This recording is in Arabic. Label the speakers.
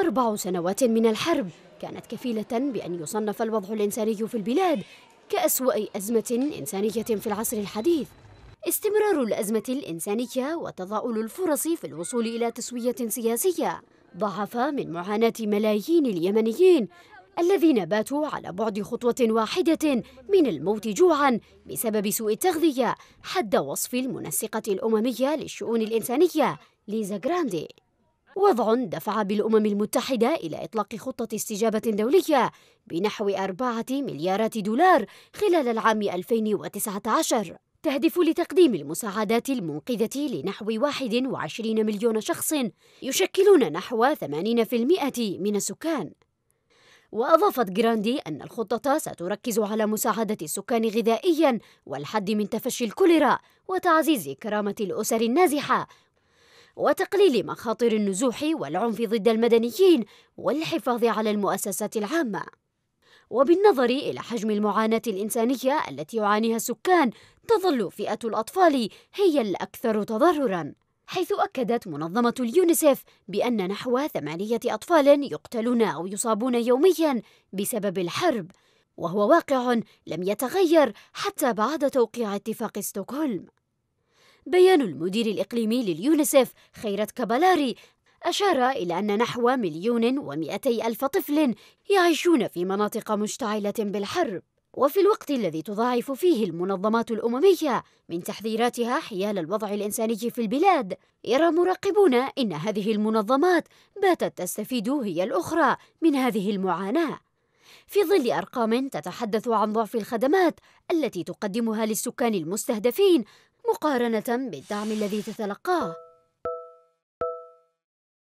Speaker 1: أربع سنوات من الحرب كانت كفيلة بأن يصنف الوضع الإنساني في البلاد كأسوأ أزمة إنسانية في العصر الحديث استمرار الأزمة الإنسانية وتضاؤل الفرص في الوصول إلى تسوية سياسية ضعف من معاناة ملايين اليمنيين الذين باتوا على بعد خطوة واحدة من الموت جوعا بسبب سوء التغذية حد وصف المنسقة الأممية للشؤون الإنسانية ليزا جراندي وضع دفع بالأمم المتحدة إلى إطلاق خطة استجابة دولية بنحو أربعة مليارات دولار خلال العام 2019 تهدف لتقديم المساعدات المنقذة لنحو 21 مليون شخص يشكلون نحو 80% من السكان وأضافت جراندي أن الخطة ستركز على مساعدة السكان غذائيا والحد من تفشي الكوليرا وتعزيز كرامة الأسر النازحة وتقليل مخاطر النزوح والعنف ضد المدنيين والحفاظ على المؤسسات العامة وبالنظر إلى حجم المعاناة الإنسانية التي يعانيها السكان تظل فئة الأطفال هي الأكثر تضرراً حيث أكدت منظمة اليونيسف بأن نحو ثمانية أطفال يقتلون أو يصابون يوميا بسبب الحرب وهو واقع لم يتغير حتى بعد توقيع اتفاق ستوكهولم بيان المدير الإقليمي لليونسيف خيرت كابالاري أشار إلى أن نحو مليون ومئتي ألف طفل يعيشون في مناطق مشتعلة بالحرب وفي الوقت الذي تضاعف فيه المنظمات الأممية من تحذيراتها حيال الوضع الإنساني في البلاد يرى مراقبون إن هذه المنظمات باتت تستفيد هي الأخرى من هذه المعاناة في ظل أرقام تتحدث عن ضعف الخدمات التي تقدمها للسكان المستهدفين مقارنة بالدعم الذي تتلقاه